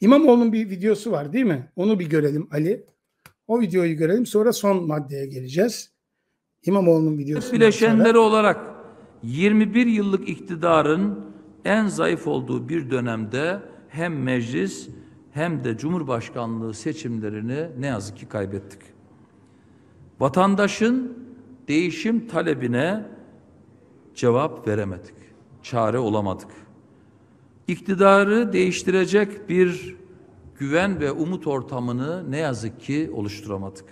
İmamoğlu'nun bir videosu var değil mi? Onu bir görelim Ali. O videoyu görelim sonra son maddeye geleceğiz. İmamoğlu'nun videosu. Bileşenleri sonra... olarak 21 yıllık iktidarın en zayıf olduğu bir dönemde hem meclis hem de cumhurbaşkanlığı seçimlerini ne yazık ki kaybettik. Vatandaşın değişim talebine cevap veremedik. Çare olamadık iktidarı değiştirecek bir güven ve umut ortamını ne yazık ki oluşturamadık.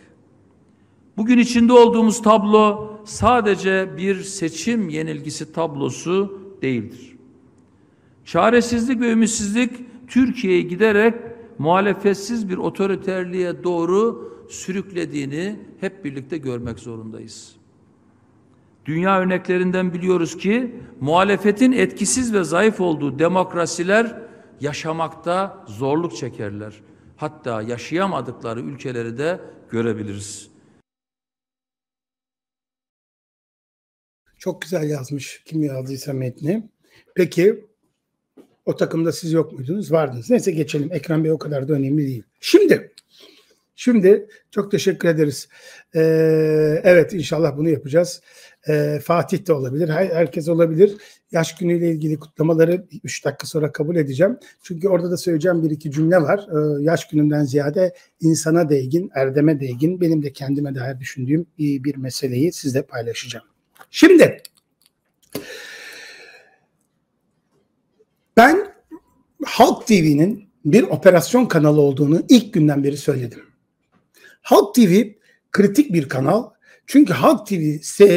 Bugün içinde olduğumuz tablo sadece bir seçim yenilgisi tablosu değildir. Çaresizlik ve ümitsizlik Türkiye'ye giderek muhalefetsiz bir otoriterliğe doğru sürüklediğini hep birlikte görmek zorundayız. Dünya örneklerinden biliyoruz ki muhalefetin etkisiz ve zayıf olduğu demokrasiler yaşamakta zorluk çekerler. Hatta yaşayamadıkları ülkeleri de görebiliriz. Çok güzel yazmış kim yazdıysa metni. Peki o takımda siz yok muydunuz? Vardınız. Neyse geçelim. Ekran Bey o kadar da önemli değil. Şimdi Şimdi çok teşekkür ederiz. Ee, evet inşallah bunu yapacağız. E, Fatih de olabilir. Her, herkes olabilir. Yaş günüyle ilgili kutlamaları 3 dakika sonra kabul edeceğim. Çünkü orada da söyleyeceğim bir iki cümle var. E, yaş gününden ziyade insana değgin, erdeme değgin benim de kendime dair düşündüğüm bir, bir meseleyi sizle paylaşacağım. Şimdi ben Halk TV'nin bir operasyon kanalı olduğunu ilk günden beri söyledim. Halk TV kritik bir kanal çünkü Halk TV,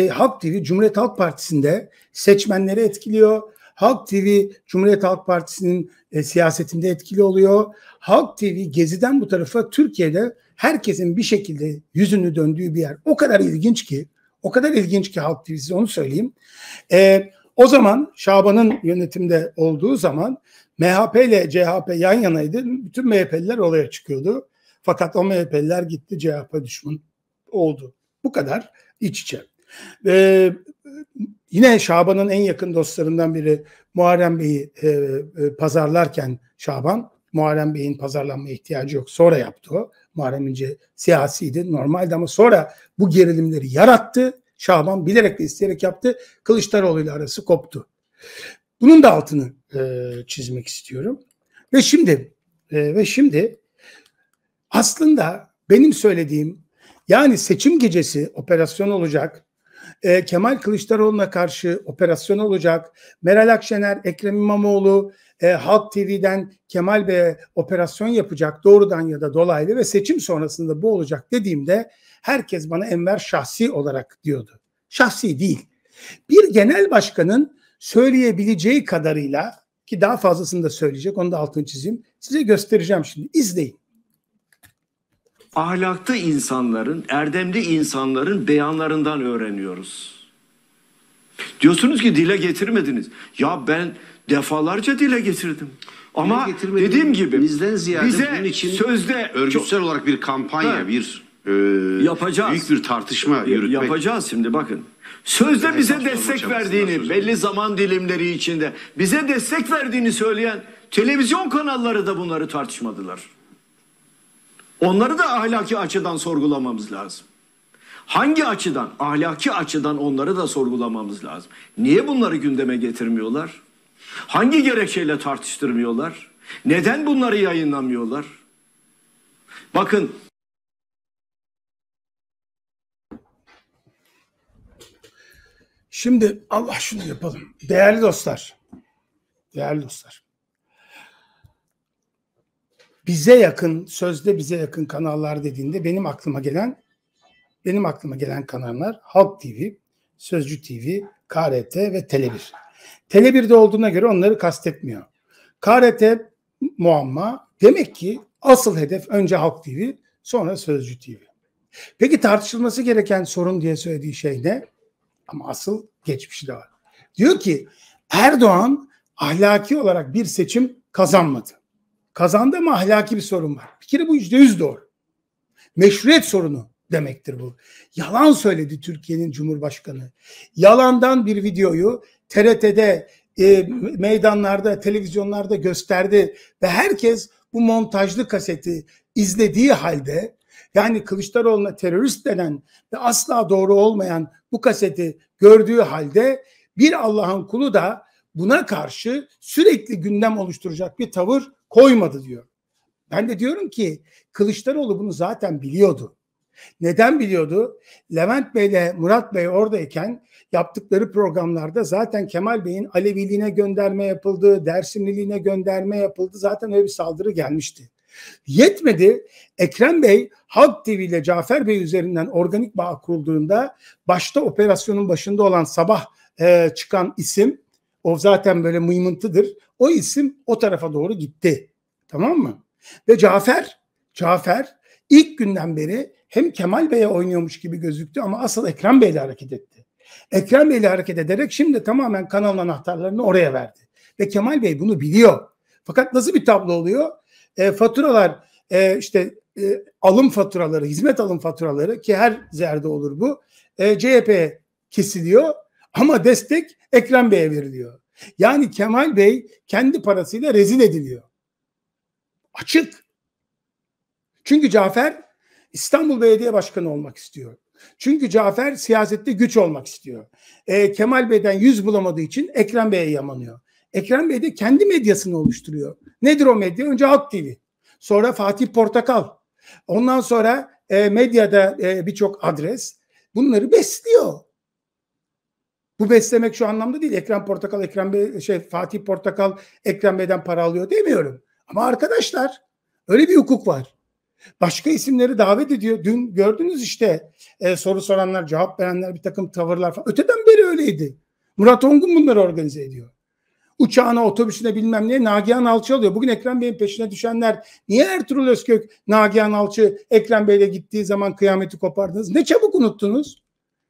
Halk TV Cumhuriyet Halk Partisi'nde seçmenleri etkiliyor. Halk TV Cumhuriyet Halk Partisi'nin e, siyasetinde etkili oluyor. Halk TV geziden bu tarafa Türkiye'de herkesin bir şekilde yüzünü döndüğü bir yer. O kadar ilginç ki, o kadar ilginç ki Halk TV size onu söyleyeyim. E, o zaman Şaban'ın yönetimde olduğu zaman MHP ile CHP yan yanaydı. Bütün MHP'liler olaya çıkıyordu. Fakat o MHP'liler gitti CHP düşman oldu. Bu kadar iç içe. Ee, yine Şaban'ın en yakın dostlarından biri Muharrem Bey'i e, e, pazarlarken Şaban, Muharrem Bey'in pazarlanmaya ihtiyacı yok. Sonra yaptı o. Muharrem İnce siyasiydi normalde ama sonra bu gerilimleri yarattı. Şaban bilerek de isteyerek yaptı. Kılıçdaroğlu ile arası koptu. Bunun da altını e, çizmek istiyorum. Ve şimdi e, ve şimdi aslında benim söylediğim yani seçim gecesi operasyon olacak. E, Kemal Kılıçdaroğlu'na karşı operasyon olacak. Meral Akşener, Ekrem İmamoğlu, e, Halk TV'den Kemal Bey'e operasyon yapacak doğrudan ya da dolaylı ve seçim sonrasında bu olacak dediğimde herkes bana Enver şahsi olarak diyordu. Şahsi değil. Bir genel başkanın söyleyebileceği kadarıyla ki daha fazlasını da söyleyecek onu da altını çizeyim size göstereceğim şimdi izleyin ahlaklı insanların, erdemli insanların beyanlarından öğreniyoruz. Diyorsunuz ki dile getirmediniz. Ya ben defalarca dile getirdim. Ama dile dediğim gibi bizden ziyade bize bunun için sözde örgütsel çok, olarak bir kampanya, ha, bir e, yapacağız. büyük bir tartışma yürütmek. Yapacağız şimdi bakın. Sözde yani bize destek verdiğini, belli zaman dilimleri içinde bize destek verdiğini söyleyen televizyon kanalları da bunları tartışmadılar. Onları da ahlaki açıdan sorgulamamız lazım. Hangi açıdan? Ahlaki açıdan onları da sorgulamamız lazım. Niye bunları gündeme getirmiyorlar? Hangi gerekçeyle tartıştırmıyorlar? Neden bunları yayınlamıyorlar? Bakın Şimdi Allah şunu yapalım. Değerli dostlar. Değerli dostlar bize yakın, sözde bize yakın kanallar dediğinde benim aklıma gelen benim aklıma gelen kanallar Halk TV, Sözcü TV, KRT ve Tele1. Tele1'de olduğuna göre onları kastetmiyor. KRT muamma demek ki asıl hedef önce Halk TV sonra Sözcü TV. Peki tartışılması gereken sorun diye söylediği şey ne? Ama asıl geçmişi de var. Diyor ki Erdoğan ahlaki olarak bir seçim kazanmadı. Kazandı mı ahlaki bir sorun var? Bir kere bu yüzde yüz doğru. Meşruiyet sorunu demektir bu. Yalan söyledi Türkiye'nin Cumhurbaşkanı. Yalandan bir videoyu TRT'de, e, meydanlarda, televizyonlarda gösterdi ve herkes bu montajlı kaseti izlediği halde yani Kılıçdaroğlu'na terörist denen ve asla doğru olmayan bu kaseti gördüğü halde bir Allah'ın kulu da buna karşı sürekli gündem oluşturacak bir tavır koymadı diyor. Ben de diyorum ki Kılıçdaroğlu bunu zaten biliyordu. Neden biliyordu? Levent Bey ile Murat Bey oradayken yaptıkları programlarda zaten Kemal Bey'in Aleviliğine gönderme yapıldı, Dersimliliğine gönderme yapıldı. Zaten öyle bir saldırı gelmişti. Yetmedi. Ekrem Bey Halk TV ile Cafer Bey üzerinden organik bağ kurduğunda başta operasyonun başında olan sabah e, çıkan isim o zaten böyle mıymıntıdır. O isim o tarafa doğru gitti. Tamam mı? Ve Cafer, Cafer ilk günden beri hem Kemal Bey'e oynuyormuş gibi gözüktü ama asıl Ekrem Bey'le hareket etti. Ekrem Bey'le hareket ederek şimdi tamamen kanalın anahtarlarını oraya verdi. Ve Kemal Bey bunu biliyor. Fakat nasıl bir tablo oluyor? E, faturalar e, işte e, alım faturaları, hizmet alım faturaları ki her yerde olur bu. E, CHP kesiliyor ama destek Ekrem Bey'e veriliyor. Yani Kemal Bey kendi parasıyla rezil ediliyor. Açık. Çünkü Cafer İstanbul Belediye Başkanı olmak istiyor. Çünkü Cafer siyasette güç olmak istiyor. E, Kemal Bey'den yüz bulamadığı için Ekrem Bey'e yamanıyor. Ekrem Bey de kendi medyasını oluşturuyor. Nedir o medya? Önce Halk TV. Sonra Fatih Portakal. Ondan sonra e, medyada e, birçok adres. Bunları besliyor. Bu beslemek şu anlamda değil. Ekrem Portakal, Ekrem Bey, şey Fatih Portakal Ekrem Bey'den para alıyor demiyorum. Ama arkadaşlar öyle bir hukuk var. Başka isimleri davet ediyor. Dün gördünüz işte e, soru soranlar, cevap verenler, bir takım tavırlar falan. Öteden beri öyleydi. Murat Ongun bunları organize ediyor. Uçağına, otobüsüne bilmem neye Nagihan Alçı alıyor. Bugün Ekrem Bey'in peşine düşenler niye Ertuğrul Özkök, Nagihan Alçı Ekrem Bey'le gittiği zaman kıyameti kopardınız? Ne çabuk unuttunuz?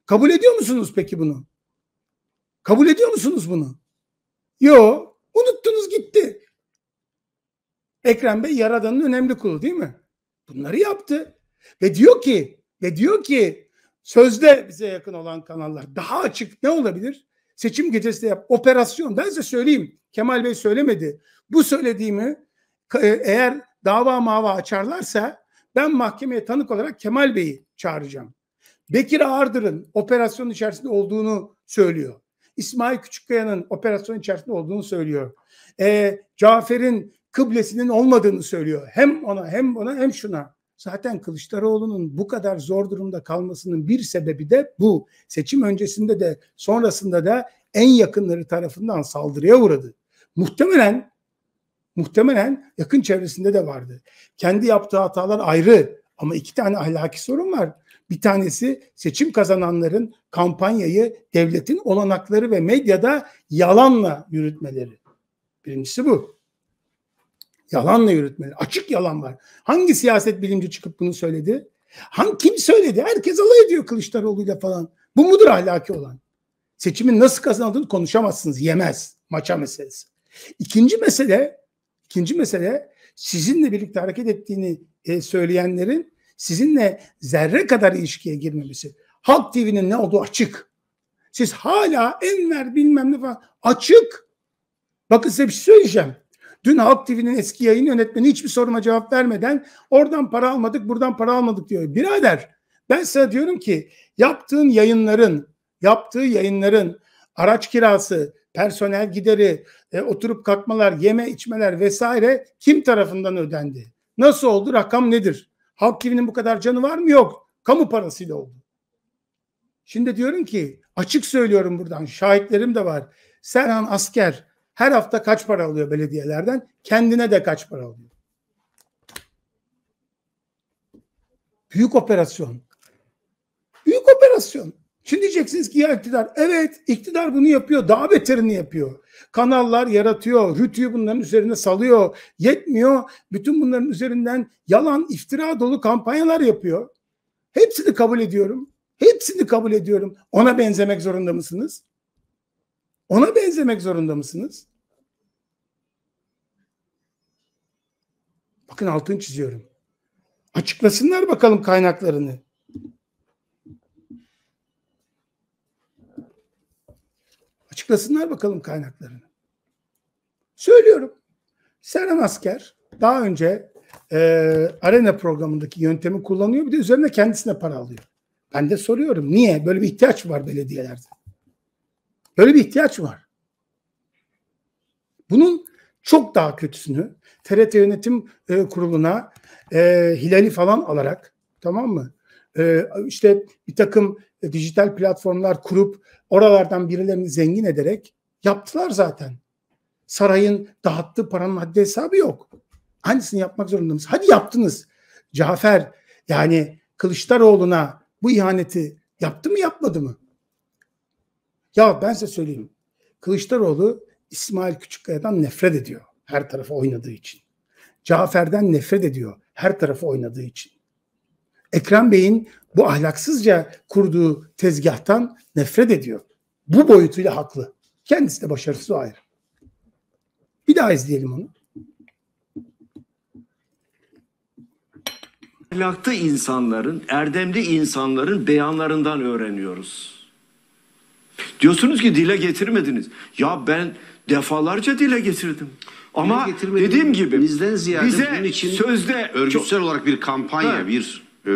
Kabul ediyor musunuz peki bunu? Kabul ediyor musunuz bunu? Yo, unuttunuz gitti. Ekrem Bey Yaradan'ın önemli kulu değil mi? Bunları yaptı. Ve diyor ki, ve diyor ki sözde bize yakın olan kanallar daha açık ne olabilir? Seçim gecesi de yap. Operasyon. Ben size söyleyeyim. Kemal Bey söylemedi. Bu söylediğimi e, eğer dava mava açarlarsa ben mahkemeye tanık olarak Kemal Bey'i çağıracağım. Bekir Ağırdır'ın operasyon içerisinde olduğunu söylüyor. İsmail Küçükkaya'nın operasyon içerisinde olduğunu söylüyor. E, Cafer'in kıblesinin olmadığını söylüyor. Hem ona hem ona hem şuna. Zaten Kılıçdaroğlu'nun bu kadar zor durumda kalmasının bir sebebi de bu. Seçim öncesinde de sonrasında da en yakınları tarafından saldırıya uğradı. Muhtemelen muhtemelen yakın çevresinde de vardı. Kendi yaptığı hatalar ayrı ama iki tane ahlaki sorun var. Bir tanesi seçim kazananların kampanyayı devletin olanakları ve medyada yalanla yürütmeleri. Birincisi bu. Yalanla yürütmeleri. Açık yalan var. Hangi siyaset bilimci çıkıp bunu söyledi? Hangi kim söyledi? Herkes alay ediyor Kılıçdaroğlu'yla falan. Bu mudur ahlaki olan? Seçimin nasıl kazanıldığını konuşamazsınız. Yemez. Maça meselesi. İkinci mesele, ikinci mesele sizinle birlikte hareket ettiğini e, söyleyenlerin sizinle zerre kadar ilişkiye girmemesi. Halk TV'nin ne olduğu açık. Siz hala Enver bilmem ne falan açık. Bakın size bir şey söyleyeceğim. Dün Halk TV'nin eski yayın yönetmeni hiçbir soruma cevap vermeden oradan para almadık buradan para almadık diyor. Birader ben size diyorum ki yaptığın yayınların yaptığı yayınların araç kirası, personel gideri, e, oturup kalkmalar, yeme içmeler vesaire kim tarafından ödendi? Nasıl oldu? Rakam nedir? Halk TV'nin bu kadar canı var mı? Yok. Kamu parasıyla oldu. Şimdi diyorum ki açık söylüyorum buradan şahitlerim de var. Serhan Asker her hafta kaç para alıyor belediyelerden? Kendine de kaç para alıyor? Büyük operasyon. Büyük operasyon. Şimdi diyeceksiniz ki ya iktidar. Evet iktidar bunu yapıyor. Daha beterini yapıyor. Kanallar yaratıyor. Rütüyü bunların üzerine salıyor. Yetmiyor. Bütün bunların üzerinden yalan, iftira dolu kampanyalar yapıyor. Hepsini kabul ediyorum. Hepsini kabul ediyorum. Ona benzemek zorunda mısınız? Ona benzemek zorunda mısınız? Bakın altını çiziyorum. Açıklasınlar bakalım kaynaklarını. Açıklasınlar bakalım kaynaklarını. Söylüyorum. Seren Asker daha önce e, arena programındaki yöntemi kullanıyor. Bir de üzerine kendisine para alıyor. Ben de soruyorum niye? Böyle bir ihtiyaç var belediyelerde. Böyle bir ihtiyaç var. Bunun çok daha kötüsünü TRT yönetim e, kuruluna e, Hilal'i falan alarak tamam mı? e, işte bir takım e, dijital platformlar kurup oralardan birilerini zengin ederek yaptılar zaten. Sarayın dağıttığı paranın haddi hesabı yok. Hangisini yapmak zorundayız? Hadi yaptınız. Cafer yani Kılıçdaroğlu'na bu ihaneti yaptı mı yapmadı mı? Ya ben size söyleyeyim. Kılıçdaroğlu İsmail Küçükkaya'dan nefret ediyor her tarafı oynadığı için. Cafer'den nefret ediyor her tarafı oynadığı için. Ekrem Bey'in bu ahlaksızca kurduğu tezgahtan nefret ediyor. Bu boyutuyla haklı. Kendisi de başarısı ayrı. Bir daha izleyelim onu. Ahlaklı insanların, erdemli insanların beyanlarından öğreniyoruz. Diyorsunuz ki dile getirmediniz. Ya ben defalarca dile getirdim. Ama dediğim gibi bizden ziyade bize bunun için sözde örgütsel çok, olarak bir kampanya, ha, bir e,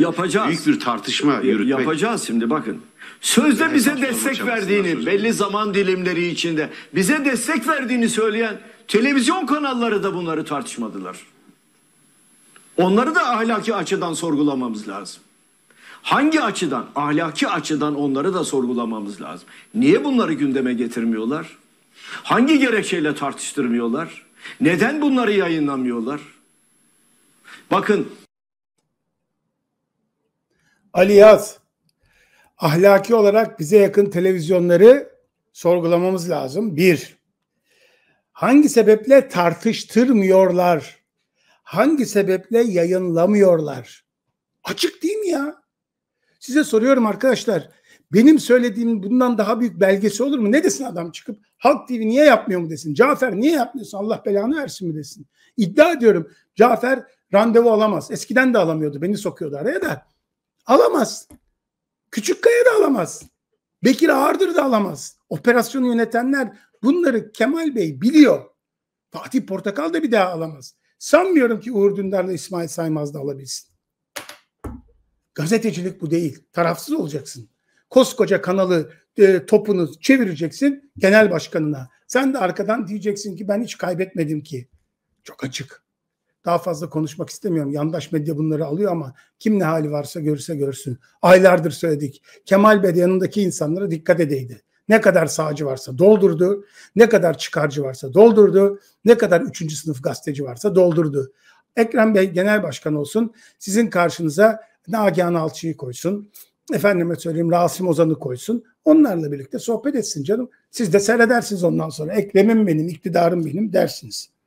yapacağız. büyük bir tartışma yürütmek. Yapacağız şimdi bakın. Sözde evet, bize destek verdiğini belli zaman dilimleri içinde bize destek verdiğini söyleyen televizyon kanalları da bunları tartışmadılar. Onları da ahlaki açıdan sorgulamamız lazım. Hangi açıdan? Ahlaki açıdan onları da sorgulamamız lazım. Niye bunları gündeme getirmiyorlar? Hangi gerekçeyle tartıştırmıyorlar? Neden bunları yayınlamıyorlar? Bakın Ali Yaz, ahlaki olarak bize yakın televizyonları sorgulamamız lazım. Bir, hangi sebeple tartıştırmıyorlar? Hangi sebeple yayınlamıyorlar? Açık değil mi ya? Size soruyorum arkadaşlar. Benim söylediğim bundan daha büyük belgesi olur mu? Ne desin adam çıkıp Halk TV niye yapmıyor mu desin? Cafer niye yapmıyorsun? Allah belanı versin mi desin? İddia ediyorum. Cafer randevu alamaz. Eskiden de alamıyordu. Beni sokuyordu araya da. Alamaz. Küçük kaya da alamaz. Bekir Ağırdır da alamaz. Operasyonu yönetenler bunları Kemal Bey biliyor. Fatih Portakal da bir daha alamaz. Sanmıyorum ki Uğur Dündar'la İsmail Saymaz da alabilsin. Gazetecilik bu değil. Tarafsız olacaksın. Koskoca kanalı e, topunu çevireceksin genel başkanına. Sen de arkadan diyeceksin ki ben hiç kaybetmedim ki. Çok açık. Daha fazla konuşmak istemiyorum. Yandaş medya bunları alıyor ama kim ne hali varsa görürse görsün. Aylardır söyledik. Kemal Bey yanındaki insanlara dikkat edeydi. Ne kadar sağcı varsa doldurdu. Ne kadar çıkarcı varsa doldurdu. Ne kadar üçüncü sınıf gazeteci varsa doldurdu. Ekrem Bey genel başkan olsun. Sizin karşınıza Nagihan Alçı'yı koysun. Efendime söyleyeyim Rasim Ozan'ı koysun. Onlarla birlikte sohbet etsin canım. Siz de seyredersiniz ondan sonra. Ekrem'im benim, iktidarım benim dersiniz.